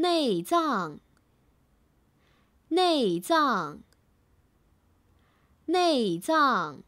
内脏，内脏，内脏。